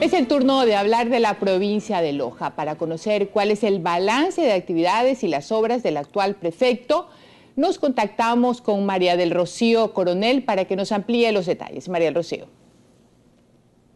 Es el turno de hablar de la provincia de Loja para conocer cuál es el balance de actividades y las obras del actual prefecto. Nos contactamos con María del Rocío Coronel para que nos amplíe los detalles. María del Rocío.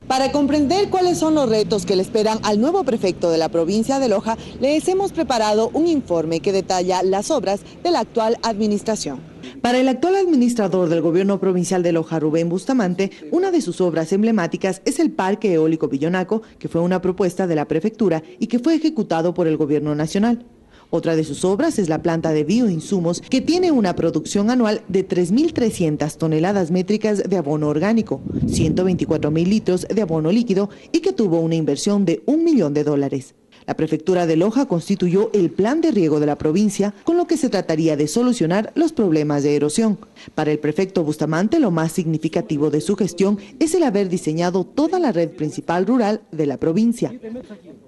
Para comprender cuáles son los retos que le esperan al nuevo prefecto de la provincia de Loja, les hemos preparado un informe que detalla las obras de la actual administración. Para el actual administrador del gobierno provincial de Loja, Rubén Bustamante, una de sus obras emblemáticas es el Parque Eólico Villonaco, que fue una propuesta de la prefectura y que fue ejecutado por el gobierno nacional. Otra de sus obras es la planta de bioinsumos, que tiene una producción anual de 3.300 toneladas métricas de abono orgánico, 124.000 litros de abono líquido y que tuvo una inversión de un millón de dólares. La prefectura de Loja constituyó el plan de riego de la provincia, con lo que se trataría de solucionar los problemas de erosión. Para el prefecto Bustamante, lo más significativo de su gestión es el haber diseñado toda la red principal rural de la provincia.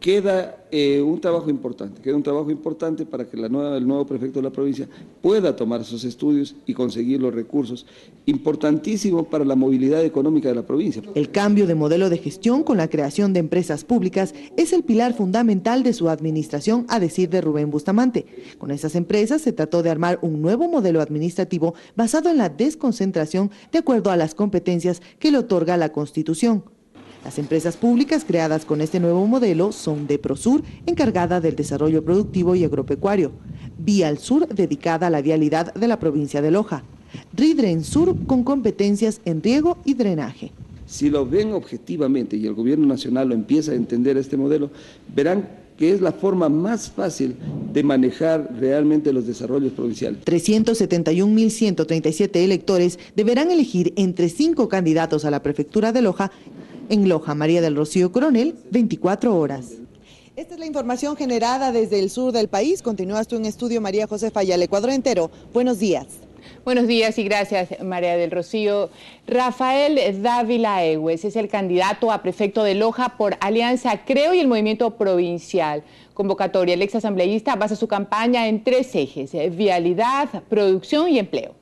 Queda eh, un trabajo importante, que un trabajo importante para que el nuevo prefecto de la provincia pueda tomar sus estudios y conseguir los recursos, importantísimo para la movilidad económica de la provincia. El cambio de modelo de gestión con la creación de empresas públicas es el pilar fundamental de su administración, a decir de Rubén Bustamante. Con esas empresas se trató de armar un nuevo modelo administrativo basado en la desconcentración de acuerdo a las competencias que le otorga la Constitución. Las empresas públicas creadas con este nuevo modelo son Deprosur, encargada del desarrollo productivo y agropecuario, Vial Sur, dedicada a la vialidad de la provincia de Loja, Sur, con competencias en riego y drenaje. Si lo ven objetivamente y el gobierno nacional lo empieza a entender este modelo, verán que es la forma más fácil de manejar realmente los desarrollos provinciales. 371.137 electores deberán elegir entre cinco candidatos a la prefectura de Loja en Loja, María del Rocío Coronel, 24 horas. Esta es la información generada desde el sur del país. Continúas tú en estudio, María José Falla, el Ecuador entero. Buenos días. Buenos días y gracias, María del Rocío. Rafael Dávila Egues es el candidato a prefecto de Loja por Alianza Creo y el Movimiento Provincial. Convocatoria. El exasambleísta basa su campaña en tres ejes, eh, vialidad, producción y empleo.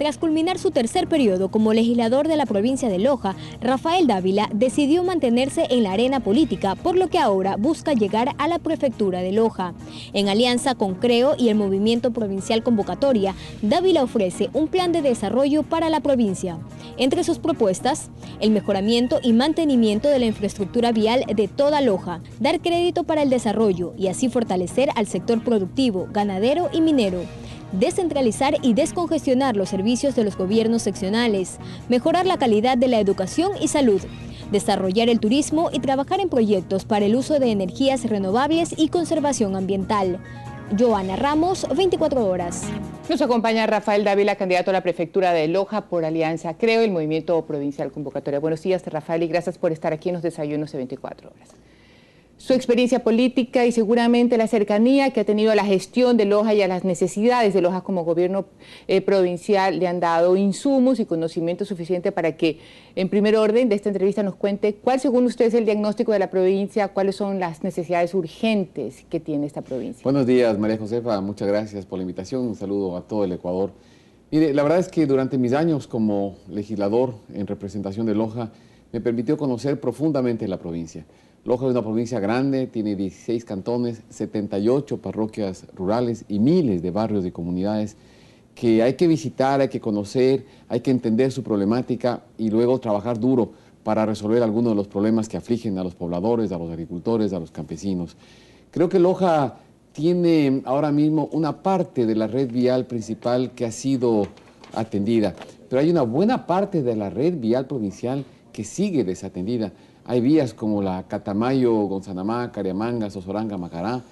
Tras culminar su tercer periodo como legislador de la provincia de Loja, Rafael Dávila decidió mantenerse en la arena política, por lo que ahora busca llegar a la prefectura de Loja. En alianza con Creo y el Movimiento Provincial Convocatoria, Dávila ofrece un plan de desarrollo para la provincia. Entre sus propuestas, el mejoramiento y mantenimiento de la infraestructura vial de toda Loja, dar crédito para el desarrollo y así fortalecer al sector productivo, ganadero y minero descentralizar y descongestionar los servicios de los gobiernos seccionales, mejorar la calidad de la educación y salud, desarrollar el turismo y trabajar en proyectos para el uso de energías renovables y conservación ambiental. Joana Ramos, 24 horas. Nos acompaña Rafael Dávila, candidato a la prefectura de Loja por Alianza Creo, el Movimiento Provincial Convocatoria. Buenos días, Rafael, y gracias por estar aquí en los Desayunos de 24 horas su experiencia política y seguramente la cercanía que ha tenido a la gestión de Loja y a las necesidades de Loja como gobierno eh, provincial le han dado insumos y conocimiento suficiente para que en primer orden de esta entrevista nos cuente cuál según usted es el diagnóstico de la provincia, cuáles son las necesidades urgentes que tiene esta provincia. Buenos días María Josefa, muchas gracias por la invitación, un saludo a todo el Ecuador. Mire, la verdad es que durante mis años como legislador en representación de Loja me permitió conocer profundamente la provincia. Loja es una provincia grande, tiene 16 cantones, 78 parroquias rurales y miles de barrios y comunidades que hay que visitar, hay que conocer, hay que entender su problemática y luego trabajar duro para resolver algunos de los problemas que afligen a los pobladores, a los agricultores, a los campesinos. Creo que Loja tiene ahora mismo una parte de la red vial principal que ha sido atendida, pero hay una buena parte de la red vial provincial que sigue desatendida. Hay vías como la Catamayo, Gonzanamá, Cariamanga, Sosoranga, Macará,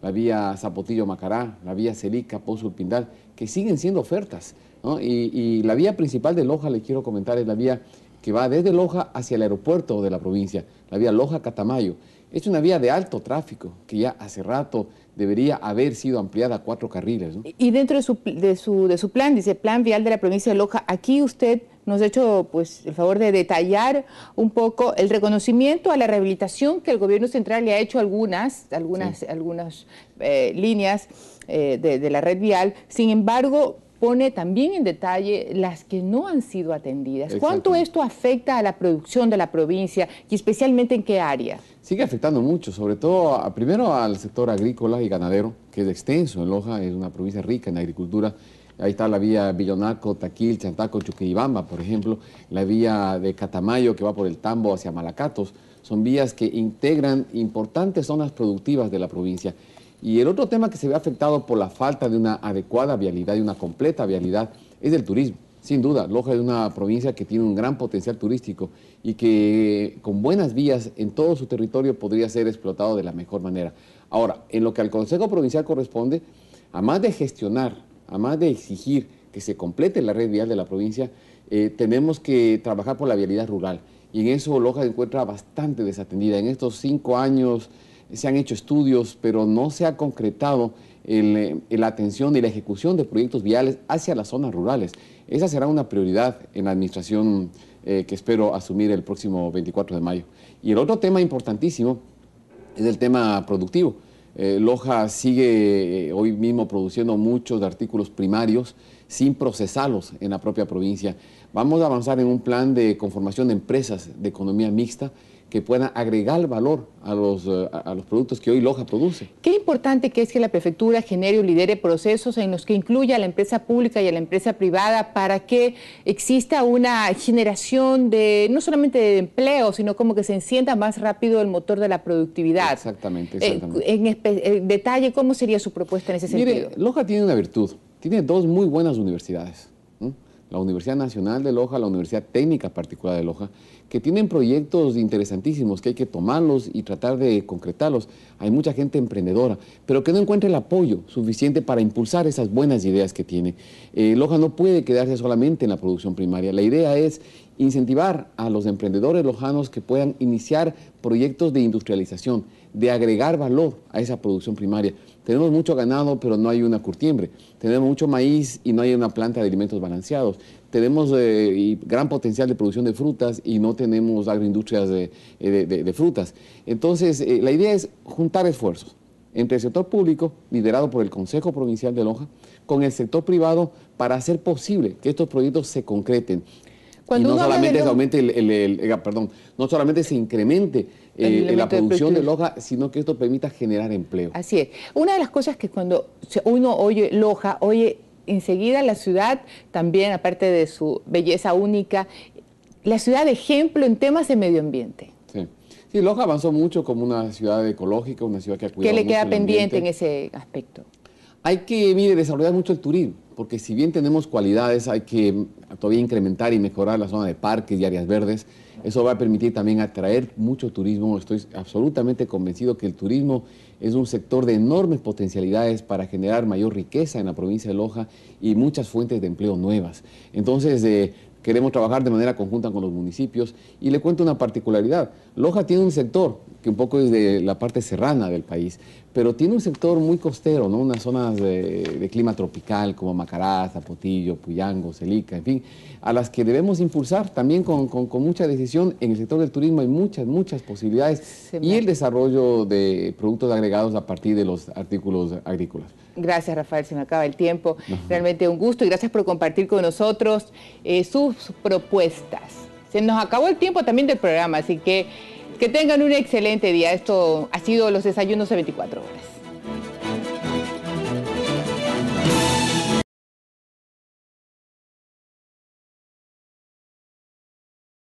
la vía Zapotillo, Macará, la vía Celica, Pozul, Pindal, que siguen siendo ofertas. Y, y, la vía principal de Loja, le quiero comentar, es la vía que va desde Loja hacia el aeropuerto de la provincia, la vía Loja-Catamayo. Es una vía de alto tráfico que ya hace rato debería haber sido ampliada a cuatro carriles. Y dentro de su, de, su, de su plan, dice Plan Vial de la provincia de Loja, aquí usted nos ha hecho pues, el favor de detallar un poco el reconocimiento a la rehabilitación que el gobierno central le ha hecho algunas, algunas, algunas eh, líneas eh, de, de la red vial. Sin embargo, pone también en detalle las que no han sido atendidas. ¿Cuánto esto afecta a la producción de la provincia y especialmente en qué área? Sigue afectando mucho, sobre todo primero al sector agrícola y ganadero, que es extenso en Loja, es una provincia rica en agricultura. Ahí está la vía Villonaco, Taquil, Chantaco, Chuquibamba, por ejemplo, la vía de Catamayo que va por el Tambo hacia Malacatos. Son vías que integran importantes zonas productivas de la provincia. Y el otro tema que se ve afectado por la falta de una adecuada vialidad y una completa vialidad es el turismo. Sin duda, Loja es una provincia que tiene un gran potencial turístico y que con buenas vías en todo su territorio podría ser explotado de la mejor manera. Ahora, en lo que al Consejo Provincial corresponde, a más de gestionar, a más de exigir que se complete la red vial de la provincia, eh, tenemos que trabajar por la vialidad rural. Y en eso Loja se encuentra bastante desatendida. En estos cinco años se han hecho estudios, pero no se ha concretado eh, la atención y la ejecución de proyectos viales hacia las zonas rurales. Esa será una prioridad en la administración eh, que espero asumir el próximo 24 de mayo. Y el otro tema importantísimo es el tema productivo. Eh, Loja sigue hoy mismo produciendo muchos artículos primarios sin procesarlos en la propia provincia. Vamos a avanzar en un plan de conformación de empresas de economía mixta que pueda agregar valor eh, a los, productos que hoy Loja produce. Qué importante que es que la prefectura genere o lidere procesos en los que incluya a la empresa pública y a la empresa privada para que exista una generación de, no solamente de empleo, sino como que se encienda más rápido el motor de la productividad. Exactamente, eh, exactamente. en, en, eh, detalle, ¿cómo sería su propuesta en ese sentido? Mire, Loja tiene una virtud, tiene dos muy buenas universidades la Universidad Nacional de Loja, la Universidad Técnica Particular de Loja, que tienen proyectos interesantísimos que hay que tomarlos y tratar de concretarlos. Hay mucha gente emprendedora, pero que no encuentra el apoyo suficiente para impulsar esas buenas ideas que tiene. Eh, Loja no puede quedarse solamente en la producción primaria. La idea es incentivar a los emprendedores lojanos que puedan iniciar proyectos de industrialización, de agregar valor a esa producción primaria. Tenemos mucho ganado, pero no hay una curtiembre. Tenemos mucho maíz y no hay una planta de alimentos balanceados. Tenemos eh, gran potencial de producción de frutas y no tenemos agroindustrias de, eh, frutas. Entonces, eh, la idea es juntar esfuerzos entre el sector público, liderado por el Consejo Provincial de Loja, con el sector privado para hacer posible que estos proyectos se concreten. y no solamente, se aumente el, perdón, no solamente se incremente eh, la producción de loja, sino que esto permita generar empleo. Así es. Una de las cosas que cuando uno oye loja, oye enseguida la ciudad también, aparte de su belleza única, la ciudad de ejemplo en temas de medio ambiente. Sí. sí Loja avanzó mucho como una ciudad ecológica, una ciudad que ha cuidado ¿Qué le queda pendiente en ese aspecto? Hay que, mire, desarrollar mucho el turismo porque si bien tenemos cualidades, hay que todavía incrementar y mejorar la zona de parques y áreas verdes. Eso va a permitir también atraer mucho turismo. Estoy absolutamente convencido que el turismo es un sector de enormes potencialidades para generar mayor riqueza en la provincia de Loja y muchas fuentes de empleo nuevas. Entonces, eh, queremos trabajar de manera conjunta con los municipios. Y le cuento una particularidad. Loja tiene un sector que un poco es de la parte serrana del país, pero tiene un sector muy costero, ¿no? Unas zonas de, clima tropical como Macará, Zapotillo, Puyango, Celica, en fin, a las que debemos impulsar también con, mucha decisión. En el sector del turismo hay muchas, muchas posibilidades y el desarrollo de productos agregados a partir de los artículos agrícolas. Gracias, Rafael, se me acaba el tiempo. Realmente un gusto y gracias por compartir con nosotros eh, sus propuestas. Se nos acabó el tiempo también del programa, así que... Que tengan un excelente día. Esto ha sido los desayunos de 24 horas.